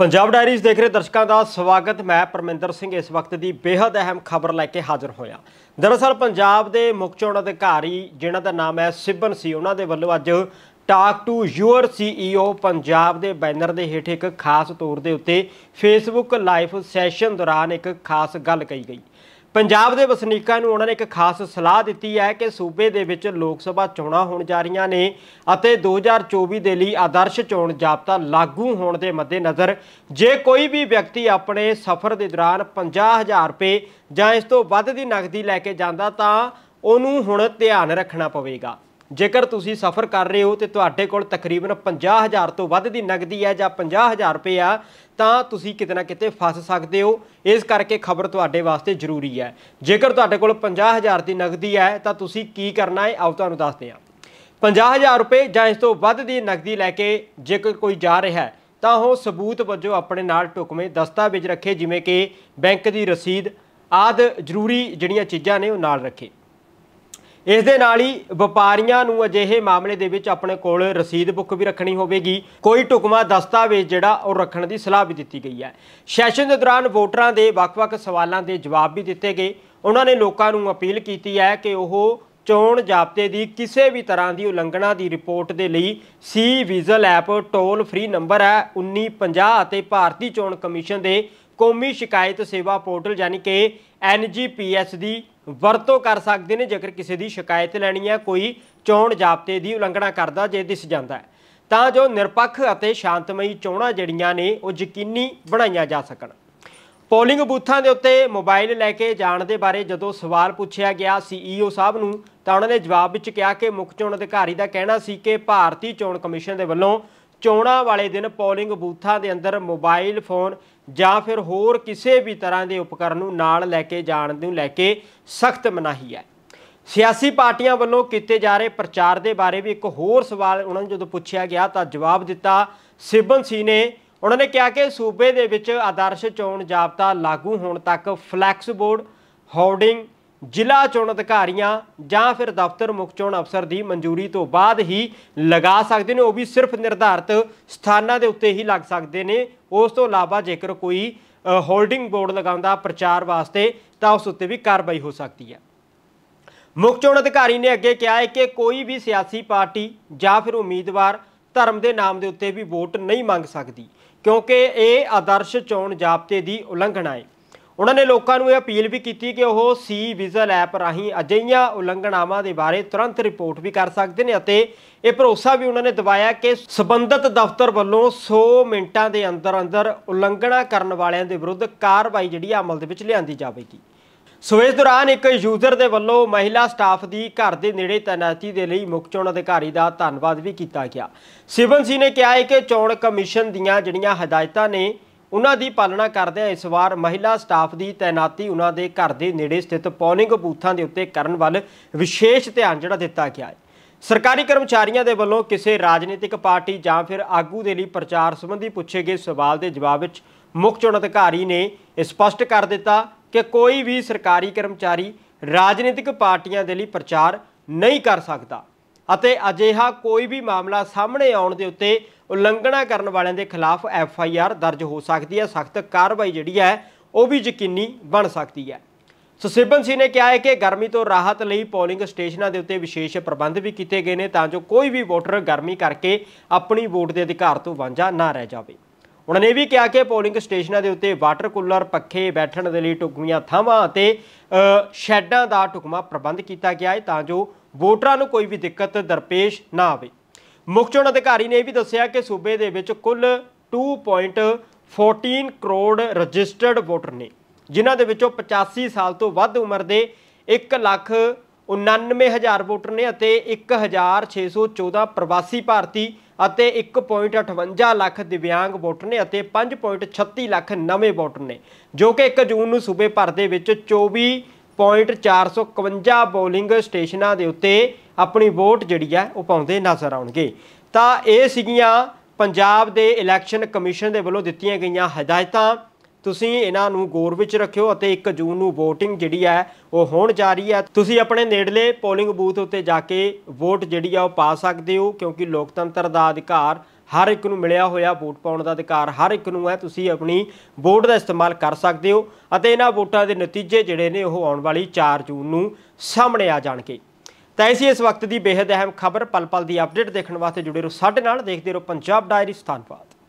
Punjab diaries ਦੇਖ ਰਹੇ ਦਰਸ਼ਕਾਂ ਦਾ ਸਵਾਗਤ ਮੈਂ ਪਰਮਿੰਦਰ ਸਿੰਘ ਇਸ ਵਕਤ ਦੀ ਬੇहद ਅਹਿਮ ਖਬਰ ਲੈ ਕੇ ਹਾਜ਼ਰ ਹੋਇਆ ਦਰਅਸਲ ਪੰਜਾਬ ਦੇ ਮੁੱਖ ਚੋਣ ਅਧਿਕਾਰੀ ਜਿਨ੍ਹਾਂ ਦਾ ਨਾਮ ਹੈ ਸਿਬਨ ਸੀ ਉਹਨਾਂ ਦੇ ਵੱਲੋਂ ਅੱਜ talk to your CEO Punjab ਦੇ ਬੈਨਰ ਦੇ ਹੇਠ ਇੱਕ ਖਾਸ ਤੌਰ ਦੇ ਉੱਤੇ ਫੇਸਬੁੱਕ ਲਾਈਵ ਸੈਸ਼ਨ ਦੌਰਾਨ ਇੱਕ ਖਾਸ ਗੱਲ ਕਹੀ ਗਈ ਪੰਜਾਬ ਦੇ ਵਸਨੀਕਾਂ ਨੂੰ ਉਹਨਾਂ ਨੇ ਇੱਕ ਖਾਸ ਸਲਾਹ ਦਿੱਤੀ ਹੈ ਕਿ ਸੂਬੇ ਦੇ ਵਿੱਚ ਲੋਕ ਸਭਾ ਚੋਣਾਂ ਹੋਣ ਜਾ ਰਹੀਆਂ ਨੇ ਅਤੇ 2024 ਦੇ ਲਈ ਆਦਰਸ਼ ਚੋਣ ਜਾਬਤਾ ਲਾਗੂ ਹੋਣ ਦੇ ਮੱਦੇਨਜ਼ਰ ਜੇ ਕੋਈ ਵੀ ਵਿਅਕਤੀ ਆਪਣੇ ਸਫ਼ਰ ਦੇ ਦੌਰਾਨ 50000 ਰੁਪਏ ਜਾਂ ਇਸ ਤੋਂ ਵੱਧ ਦੀ ਨਕਦੀ ਲੈ ਕੇ ਜਾਂਦਾ ਤਾਂ ਉਹਨੂੰ ਹੁਣ ਧਿਆਨ ਰੱਖਣਾ ਪਵੇਗਾ ਜੇਕਰ ਤੁਸੀਂ ਸਫ਼ਰ ਕਰ ਰਹੇ ਹੋ ਤੇ ਤੁਹਾਡੇ ਕੋਲ ਤਕਰੀਬਨ 50000 ਤੋਂ ਵੱਧ ਦੀ ਨਗਦੀ ਹੈ ਜਾਂ 50000 ਰੁਪਏ ਆ ਤਾਂ ਤੁਸੀਂ ਕਿਤੇ ਨਾ ਕਿਤੇ ਫਸ ਸਕਦੇ ਹੋ ਇਸ ਕਰਕੇ ਖਬਰ ਤੁਹਾਡੇ ਵਾਸਤੇ ਜ਼ਰੂਰੀ ਹੈ ਜੇਕਰ ਤੁਹਾਡੇ ਕੋਲ 50000 ਦੀ ਨਗਦੀ ਹੈ ਤਾਂ ਤੁਸੀਂ ਕੀ ਕਰਨਾ ਹੈ ਆਓ ਤੁਹਾਨੂੰ ਦੱਸਦੇ ਹਾਂ 50000 ਰੁਪਏ ਜਾਂ ਇਸ ਤੋਂ ਵੱਧ ਦੀ ਨਗਦੀ ਲੈ ਕੇ ਜੇਕਰ ਕੋਈ ਜਾ ਰਿਹਾ ਹੈ ਤਾਂ ਉਹ ਸਬੂਤ ਵਜੋਂ ਆਪਣੇ ਨਾਲ ਟੁਕਵੇਂ ਦਸਤਾਵੇਜ਼ ਰੱਖੇ ਜਿਵੇਂ ਕਿ ਬੈਂਕ ਦੀ ਰਸੀਦ ਆਦ ਜ਼ਰੂਰੀ ਜਿਹੜੀਆਂ ਚੀਜ਼ਾਂ ਨੇ ਉਹ ਨਾਲ ਰੱਖੇ ਇਸ ਦੇ ਨਾਲ ਹੀ ਵਪਾਰੀਆਂ ਨੂੰ ਅਜਿਹੇ ਮਾਮਲੇ ਦੇ ਵਿੱਚ ਆਪਣੇ ਕੋਲ ਰਸੀਦ ਬੁੱਕ ਵੀ ਰੱਖਣੀ ਹੋਵੇਗੀ ਕੋਈ ਟੁਕਮਾ ਦਸਤਾਵੇਜ਼ ਜਿਹੜਾ ਉਹ ਰੱਖਣ ਦੀ ਸਲਾਹ ਵੀ ਦਿੱਤੀ ਗਈ ਹੈ ਸੈਸ਼ਨ ਦੇ ਦੌਰਾਨ ਵੋਟਰਾਂ ਦੇ ਵੱਖ-ਵੱਖ ਸਵਾਲਾਂ ਦੇ ਜਵਾਬ ਵੀ ਦਿੱਤੇ ਗਏ ਉਹਨਾਂ ਨੇ ਲੋਕਾਂ ਨੂੰ ਅਪੀਲ ਕੀਤੀ ਹੈ ਕਿ ਉਹ ਚੋਣ ਜਾਬਤੇ ਦੀ ਕਿਸੇ ਵੀ ਤਰ੍ਹਾਂ ਦੀ ਉਲੰਘਣਾ ਦੀ ਰਿਪੋਰਟ ਦੇ ਲਈ C vigil app toll free number ਹੈ 1950 ਅਤੇ ਭਾਰਤੀ ਚੋਣ ਕਮਿਸ਼ਨ ਦੇ ਕੌਮੀ ਸ਼ਿਕਾਇਤ ਸੇਵਾ ਪੋਰਟਲ ਯਾਨੀ ਕਿ ਐਨਜੀਪੀਐਸ ਦੀ ਵਰਤੋਂ ਕਰ ਸਕਦੇ ਨੇ ਜੇਕਰ ਕਿਸੇ ਦੀ ਸ਼ਿਕਾਇਤ ਲੈਣੀ ਹੈ ਕੋਈ ਚੋਣ ਜਾਬਤੇ ਦੀ ਉਲੰਘਣਾ ਕਰਦਾ ਜੇ ਦਿਸ ਜਾਂਦਾ ਤਾਂ ਜੋ ਨਿਰਪੱਖ ਅਤੇ ਸ਼ਾਂਤਮਈ ਚੋਣਾਂ ਜਿਹੜੀਆਂ ਨੇ ਉਹ ਯਕੀਨੀ ਬਣਾਈਆਂ ਜਾ ਸਕਣ ਪੋਲਿੰਗ ਬੂਥਾਂ ਦੇ ਉੱਤੇ ਮੋਬਾਈਲ ਲੈ ਕੇ ਜਾਣ ਦੇ ਬਾਰੇ ਜਦੋਂ ਸਵਾਲ ਪੁੱਛਿਆ ਗਿਆ ਸੀਈਓ ਸਾਹਿਬ ਨੂੰ ਤਾਂ ਉਹਨਾਂ ਨੇ ਜਵਾਬ ਵਿੱਚ ਕਿਹਾ ਕਿ ਮੁੱਖ ਚੋਣ ਅਧਿਕਾਰੀ ਦਾ ਕਹਿਣਾ ਸੀ ਕਿ ਭਾਰਤੀ ਚੋਣ ਕਮਿਸ਼ਨ ਦੇ ਵੱਲੋਂ ਚੋਣਾਂ ਵਾਲੇ ਦਿਨ ਪੋਲਿੰਗ ਬੂਥਾਂ ਦੇ ਅੰਦਰ ਮੋਬਾਈਲ ਫੋਨ ਜਾਂ ਫਿਰ ਹੋਰ ਕਿਸੇ ਵੀ ਤਰ੍ਹਾਂ ਦੇ ਉਪਕਰਨ ਨੂੰ ਨਾਲ ਲੈ ਕੇ ਜਾਣ ਨੂੰ ਲੈ ਕੇ ਸਖਤ ਮਨਾਹੀ ਹੈ ਸਿਆਸੀ ਪਾਰਟੀਆਂ ਵੱਲੋਂ ਕੀਤੇ ਜਾ ਰਹੇ ਪ੍ਰਚਾਰ ਦੇ ਬਾਰੇ ਵੀ ਇੱਕ ਹੋਰ ਸਵਾਲ ਉਹਨਾਂ ਨੂੰ ਜਦੋਂ ਪੁੱਛਿਆ ਗਿਆ ਤਾਂ ਜਵਾਬ ਦਿੱਤਾ ਸਿਬਨ ਸੀ ਨੇ ਉਹਨਾਂ ਨੇ ਕਿਹਾ ਕਿ ਸੂਬੇ ਦੇ ਵਿੱਚ ਆਦਰਸ਼ ਚੋਣ ਜਾਬਤਾ ਲਾਗੂ ਹੋਣ ਤੱਕ ਫਲੈਕਸ ਬੋਰਡ ਹੋਰਡਿੰਗ ਜ਼ਿਲ੍ਹਾ ਚੋਣ ਅਧਿਕਾਰੀਆਂ ਜਾਂ ਫਿਰ ਦਫ਼ਤਰ ਮੁੱਖ ਚੋਣ ਅਫਸਰ ਦੀ ਮਨਜ਼ੂਰੀ ਤੋਂ ਬਾਅਦ ਹੀ ਲਗਾ ਸਕਦੇ ਨੇ ਉਹ ਵੀ ਸਿਰਫ ਨਿਰਧਾਰਤ ਸਥਾਨਾਂ ਦੇ ਉੱਤੇ ਹੀ ਲੱਗ ਸਕਦੇ ਨੇ ਉਸ ਤੋਂ ਇਲਾਵਾ ਜੇਕਰ ਕੋਈ ਹੋਲਡਿੰਗ ਬੋਰਡ ਲਗਾਉਂਦਾ ਪ੍ਰਚਾਰ ਵਾਸਤੇ ਤਾਂ ਉਸ ਉੱਤੇ ਵੀ ਕਾਰਵਾਈ ਹੋ ਸਕਦੀ ਹੈ ਮੁੱਖ ਚੋਣ ਅਧਿਕਾਰੀ ਨੇ ਅੱਗੇ ਕਿਹਾ ਹੈ ਕਿ ਕੋਈ ਵੀ ਸਿਆਸੀ ਪਾਰਟੀ ਜਾਂ ਫਿਰ ਉਮੀਦਵਾਰ ਧਰਮ ਦੇ ਨਾਮ ਦੇ ਉੱਤੇ ਵੀ ਵੋਟ ਨਹੀਂ ਮੰਗ ਸਕਦੀ ਕਿਉਂਕਿ ਇਹ ਆਦਰਸ਼ ਚੋਣ ਜਾਬਤੇ ਦੀ ਉਲੰਘਣਾ ਹੈ ਉਹਨਾਂ ਨੇ ਲੋਕਾਂ ਨੂੰ ਇਹ ਅਪੀਲ ਵੀ ਕੀਤੀ ਕਿ ਉਹ ਸੀ ਵਿਜ਼ਲ ਐਪ ਰਾਹੀਂ ਅਜਈਆਂ ਉਲੰਘਣਾਵਾਂ ਦੇ ਬਾਰੇ ਤੁਰੰਤ ਰਿਪੋਰਟ ਵੀ ਕਰ ਸਕਦੇ ਨੇ ਅਤੇ ਇਹ ਭਰੋਸਾ ਵੀ ਉਹਨਾਂ ਨੇ ਦਵਾਇਆ ਕਿ ਸਬੰਧਤ ਦਫ਼ਤਰ ਵੱਲੋਂ 100 ਮਿੰਟਾਂ ਦੇ ਅੰਦਰ ਅੰਦਰ ਉਲੰਘਣਾ ਕਰਨ ਵਾਲਿਆਂ ਦੇ ਵਿਰੁੱਧ ਕਾਰਵਾਈ ਜਿਹੜੀ ਅਮਲ ਦੇ ਵਿੱਚ ਲਿਆਂਦੀ ਜਾਵੇਗੀ ਸੋ ਇਸ ਦੌਰਾਨ ਇੱਕ ਯੂਜ਼ਰ ਦੇ ਵੱਲੋਂ ਮਹਿਲਾ ਸਟਾਫ ਦੀ ਘਰ ਦੇ ਨੇੜੇ ਤਾਇਨਾਤੀ ਦੇ ਲਈ ਮੁੱਖ ਚੋਣ ਅਧਿਕਾਰੀ ਦਾ ਧੰਨਵਾਦ ਵੀ ਕੀਤਾ ਗਿਆ ਸਿਵਨ ਸੀ ਨੇ ਕਿਹਾ ਹੈ ਕਿ ਚੋਣ ਕਮਿਸ਼ਨ ਦੀਆਂ ਜਿਹੜੀਆਂ ਹਦਾਇਤਾਂ ਨੇ ਉਹਨਾਂ ਦੀ ਪਾਲਣਾ ਕਰਦੇ ਆ ਇਸ ਵਾਰ ਮਹਿਲਾ ਸਟਾਫ ਦੀ ਤਾਇਨਾਤੀ ਉਹਨਾਂ ਦੇ ਘਰ ਦੇ ਨੇੜੇ ਸਥਿਤ ਪੌਨਿੰਗ ਬੂਥਾਂ ਦੇ ਉੱਤੇ ਕਰਨ ਵੱਲ ਵਿਸ਼ੇਸ਼ ਧਿਆਨ ਜਿਹੜਾ ਦਿੱਤਾ ਗਿਆ ਹੈ ਸਰਕਾਰੀ ਕਰਮਚਾਰੀਆਂ ਦੇ ਵੱਲੋਂ ਕਿਸੇ ਰਾਜਨੀਤਿਕ ਪਾਰਟੀ ਜਾਂ ਫਿਰ ਆਗੂ ਦੇ ਲਈ ਪ੍ਰਚਾਰ ਸੰਬੰਧੀ ਪੁੱਛੇ ਗਏ ਸਵਾਲ ਦੇ ਜਵਾਬ ਵਿੱਚ ਮੁੱਖ ਚੋਣ ਅਧਿਕਾਰੀ ਨੇ ਸਪਸ਼ਟ ਕਰ ਦਿੱਤਾ ਕਿ ਕੋਈ ਵੀ ਸਰਕਾਰੀ ਕਰਮਚਾਰੀ ਰਾਜਨੀਤਿਕ ਪਾਰਟੀਆਂ ਦੇ ਲਈ ਪ੍ਰਚਾਰ ਨਹੀਂ ਕਰ ਸਕਦਾ ਅਤੇ ਅਜਿਹਾ ਕੋਈ ਵੀ ਮਾਮਲਾ ਸਾਹਮਣੇ ਆਉਣ ਦੇ ਉੱਤੇ ਉਲੰਘਣਾ ਕਰਨ ਵਾਲਿਆਂ ਦੇ ਖਿਲਾਫ ਐਫ ਆਈ ਆਰ ਦਰਜ ਹੋ ਸਕਦੀ ਹੈ ਸਖਤ ਕਾਰਵਾਈ ਜਿਹੜੀ ਹੈ ਉਹ ਵੀ ਯਕੀਨੀ ਬਣ ਸਕਦੀ ਹੈ ਸੁਸਿਬਨ ਸਿੰਘ ਨੇ ਕਿਹਾ ਹੈ ਕਿ ਗਰਮੀ ਤੋਂ ਰਾਹਤ ਲਈ ਪੋਲਿੰਗ ਸਟੇਸ਼ਨਾਂ ਦੇ ਉੱਤੇ ਵਿਸ਼ੇਸ਼ ਪ੍ਰਬੰਧ ਵੀ ਕੀਤੇ ਗਏ ਨੇ ਤਾਂ ਜੋ ਕੋਈ ਵੀ ਵੋਟਰ ਗਰਮੀ ਕਰਕੇ ਆਪਣੀ ਵੋਟ ਦੇ ਅਧਿਕਾਰ ਤੋਂ ਵਾਂਝਾ ਨਾ ਰਹਿ ਜਾਵੇ ਉਹਨਾਂ ਨੇ ਵੀ ਕਿਹਾ ਕਿ ਪੋਲਿੰਗ ਸਟੇਸ਼ਨਾਂ ਦੇ ਉੱਤੇ ਵਾਟਰ ਕੂਲਰ ਪੱਖੇ ਬੈਠਣ ਦੇ ਲਈ ਟੁਕਮੀਆਂ ਥਾਵਾਂ ਅਤੇ ਸ਼ੈੱਡਾਂ ਦਾ ਟੁਕਮਾ ਪ੍ਰਬੰਧ ਕੀਤਾ ਗਿਆ ਹੈ ਤਾਂ ਜੋ ਵੋਟਰਾਂ ਨੂੰ ਕੋਈ ਵੀ ਦਿੱਕਤ ਦਰਪੇਸ਼ ਨਾ ਆਵੇ ਮੁੱਖ ਚੋਣ ਅਧਿਕਾਰੀ ਨੇ ਇਹ ਵੀ ਦੱਸਿਆ ਕਿ ਸੂਬੇ ਦੇ ਵਿੱਚ ਕੁੱਲ 2.14 ਕਰੋੜ ਰਜਿਸਟਰਡ ਵੋਟਰ ਨੇ ਜਿਨ੍ਹਾਂ ਦੇ ਵਿੱਚੋਂ 85 ਸਾਲ ਤੋਂ ਵੱਧ ਉਮਰ ਦੇ 1 ਲੱਖ 99000 ਵੋਟਰ ਨੇ ਅਤੇ 1614 ਪ੍ਰਵਾਸੀ ਭਾਰਤੀ ਅਤੇ 1.58 ਲੱਖ ਦਿਵਿਆਂਗ ਵੋਟਰ ਨੇ ਅਤੇ 5.36 ਲੱਖ ਨਵੇਂ ਵੋਟਰ ਨੇ ਜੋ ਕਿ 1 ਜੂਨ ਨੂੰ ਸੂਬੇ ਭਰ ਦੇ ਵਿੱਚ 24 451 ਬੋਲਿੰਗ ਸਟੇਸ਼ਨਾਂ ਦੇ ਉੱਤੇ ਆਪਣੀ ਵੋਟ ਜਿਹੜੀ ਹੈ ਉਹ ਪਾਉਂਦੇ ਨਜ਼ਰ ਆਉਣਗੇ ਤਾਂ ਇਹ ਸੀਗੀਆਂ ਪੰਜਾਬ ਦੇ ਇਲੈਕਸ਼ਨ ਕਮਿਸ਼ਨ ਦੇ ਵੱਲੋਂ ਦਿੱਤੀਆਂ ਗਈਆਂ ਹਦਾਇਤਾਂ ਤੁਸੀਂ ਇਹਨਾਂ ਨੂੰ ਗੌਰ ਵਿੱਚ ਰੱਖਿਓ ਅਤੇ 1 ਜੂਨ ਨੂੰ VOTING ਜਿਹੜੀ ਹੈ ਉਹ ਹੋਣ ਜਾ ਰਹੀ ਹੈ ਤੁਸੀਂ ਆਪਣੇ ਨੇੜਲੇ ਪੋਲਿੰਗ ਬੂਥ ਉੱਤੇ ਜਾ ਕੇ ਵੋਟ ਜਿਹੜੀ ਆ ਉਹ ਪਾ ਸਕਦੇ ਹੋ ਕਿਉਂਕਿ ਲੋਕਤੰਤਰ ਦਾ ਅਧਿਕਾਰ ਹਰ ਇੱਕ ਨੂੰ ਮਿਲਿਆ ਹੋਇਆ ਵੋਟ ਪਾਉਣ ਦਾ ਅਧਿਕਾਰ ਹਰ ਇੱਕ ਨੂੰ ਹੈ ਤੁਸੀਂ ਆਪਣੀ ਵੋਟ ਦਾ ਇਸਤੇਮਾਲ ਕਰ ਸਕਦੇ ਹੋ ਅਤੇ ਇਹਨਾਂ ਵੋਟਾਂ ਦੇ ਨਤੀਜੇ ਜਿਹੜੇ ਨੇ ਉਹ ਆਉਣ ਵਾਲੀ 4 ਜੂਨ ਨੂੰ ਸਾਹਮਣੇ ਆ ਜਾਣਗੇ ਤਾਂ ਅਸੀਂ ਇਸ ਵਕਤ ਦੀ ਬੇहद ਅਹਿਮ ਖਬਰ ਪਲ ਪਲ ਦੀ ਅਪਡੇਟ ਦੇਖਣ ਵਾਸਤੇ ਜੁੜੇ ਰਹੋ ਸਾਡੇ ਨਾਲ ਦੇਖਦੇ ਰਹੋ ਪੰਜਾਬ ਡਾਇਰੀ ਸਥਾਨਪਾਲ